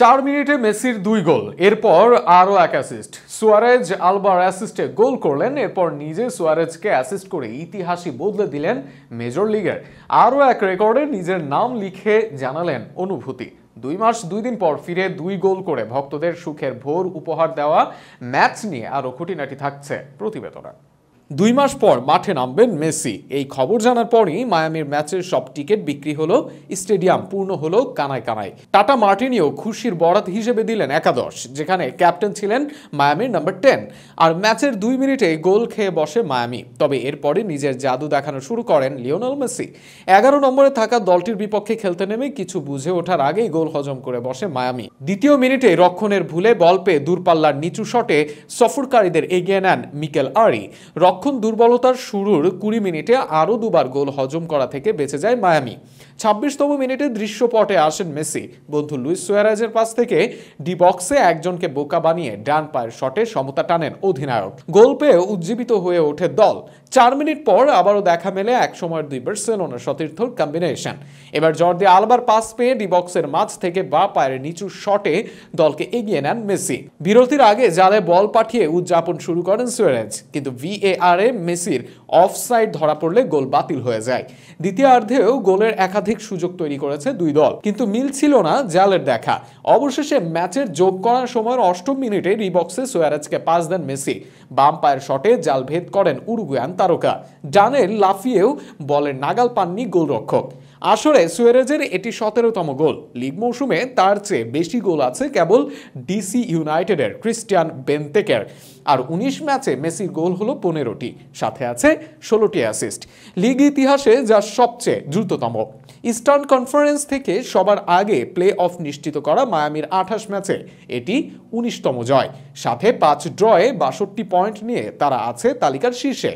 চার মিনিটে মেসির দুই গোল এরপর আরও এক অ্যাসিস্ট সুয়ারেজ আলবার অ্যাসিস্টে গোল করলেন এরপর নিজে সুয়ারেজকে অ্যাসিস্ট করে ইতিহাসই বদলে দিলেন মেজর লিগের আরও এক রেকর্ডে নিজের নাম লিখে জানালেন অনুভূতি দুই মাস দুই দিন পর ফিরে দুই গোল করে ভক্তদের সুখের ভোর উপহার দেওয়া ম্যাচ নিয়ে আরও খুঁটিনাটি থাকছে প্রতিবেদনা দুই মাস পর মাঠে নামবেন মেসি এই খবর জানার পরই মায়ামির ম্যাচের সব টিকিট বিক্রি হলো স্টেডিয়াম পূর্ণ হলো কানায় কানায় টাটা মার্টিনিও খুশির বরাত হিসেবে দিলেন একাদশ যেখানে ক্যাপ্টেন ছিলেন মায়ামির নাম্বার টেন আর ম্যাচের দুই মিনিটে গোল খেয়ে বসে মায়ামি তবে এরপরে নিজের জাদু দেখানো শুরু করেন লিওনাল মেসি এগারো নম্বরে থাকা দলটির বিপক্ষে খেলতে নেমে কিছু বুঝে ওঠার আগেই গোল হজম করে বসে মায়ামি দ্বিতীয় মিনিটে রক্ষণের ভুলে বল পেয়ে দূরপাল্লার নিচু শটে সফরকারীদের এগিয়ে নেন মিকেল আরি রক রক্ষণ দুর্বলতার শুরুর কুড়ি মিনিটে আরও দুবার গোল হজম করা থেকে বেঁচে যায় মায়ামি ছাব্বিশতম মিনিটে দৃশ্যপটে আসেন মেসি বন্ধু লুইস সোয়ারাজের পাশ থেকে ডি বক্সে একজনকে বোকা বানিয়ে ডান পায়ের শটে সমতা টানেন অধিনায়ক গোল পেয়ে উজ্জীবিত হয়ে ওঠে দল চার মিনিট পর আবারও দেখা মেলে এক একসময়ের দুই বার্সেলোনা সতীর্থ কম্বিনেশন এবার জর্দি আলবার পাস পেয়ে ডি বক্সের মাঝ থেকে বা পায়ের নিচু শটে দলকে এগিয়ে নেন মেসি বিরতির আগে জালে বল পাঠিয়ে উদযাপন শুরু করেন সুয়ারেজ কিন্তু ভিএআর আরে মেসির অফসাইড ধরা পড়লে গোল বাতিল হয়ে যায় দ্বিতীয়ার্ধেও গোলের একাধিক সুযোগ তৈরি করেছে দুই দল কিন্তু মিল ছিল না জালের দেখা অবশেষে ম্যাচের যোগ করার সময় অষ্টম মিনিটে রিবক্সে সোয়ারেজকে পাস দেন মেসি বাম পায়ের শটে জাল ভেদ করেন উরুগুয়ান তারকা ডানের লাফিয়েও বলের নাগাল পাননি গোলরক্ষক আসলে সুয়ারেজের এটি সতেরোতম গোল লিগ মৌসুমে তার চেয়ে বেশি গোল আছে কেবল ডিসি ইউনাইটেডের ক্রিস্টিয়ান বেন্তেকের আর ১৯ ম্যাচে মেসির গোল হলো পনেরোটি সাথে আছে ষোলোটি অ্যাসিস্ট লিগ ইতিহাসে যা সবচেয়ে দ্রুততম ইস্টার্ন কনফারেন্স থেকে সবার আগে প্লে অফ নিশ্চিত করা মায়ামির আঠাশ ম্যাচে এটি উনিশতম জয় সাথে পাঁচ ড্রয়ে বাষট্টি পয়েন্ট নিয়ে তারা আছে তালিকার শীর্ষে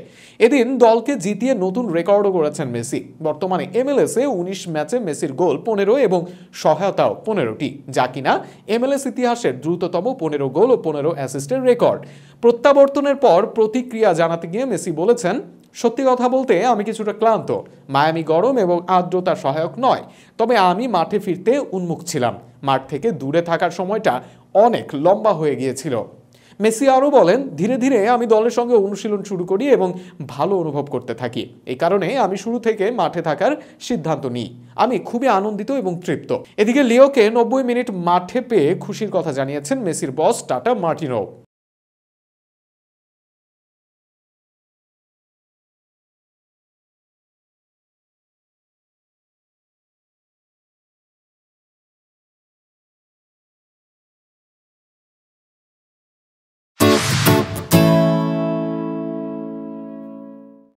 এদিন দলকে জিতিয়ে নতুন রেকর্ডও করেছেন মেসি বর্তমানে এমএলএসে উনিশ ম্যাচে মেসির গোল পনেরো এবং সহায়তাও পনেরোটি যা কিনা এমএলএস ইতিহাসের দ্রুততম পনেরো গোল ও পনেরো অ্যাসিস্টের রেকর্ড প্রত্যাবর্তনের পর প্রতিক্রিয়া জানাতে গিয়ে মেসি বলেছেন সত্যি কথা বলতে আমি কিছুটা ক্লান্ত মায়ামি গরম এবং আর্দ্রতা সহায়ক নয় তবে আমি মাঠে ফিরতে উন্মুখ ছিলাম মাঠ থেকে দূরে থাকার সময়টা অনেক লম্বা হয়ে গিয়েছিল মেসি আরও বলেন ধীরে ধীরে আমি দলের সঙ্গে অনুশীলন শুরু করি এবং ভালো অনুভব করতে থাকি এই কারণে আমি শুরু থেকে মাঠে থাকার সিদ্ধান্ত নিই আমি খুবই আনন্দিত এবং তৃপ্ত এদিকে লিওকে নব্বই মিনিট মাঠে পেয়ে খুশির কথা জানিয়েছেন মেসির বস টাটা মার্টিনো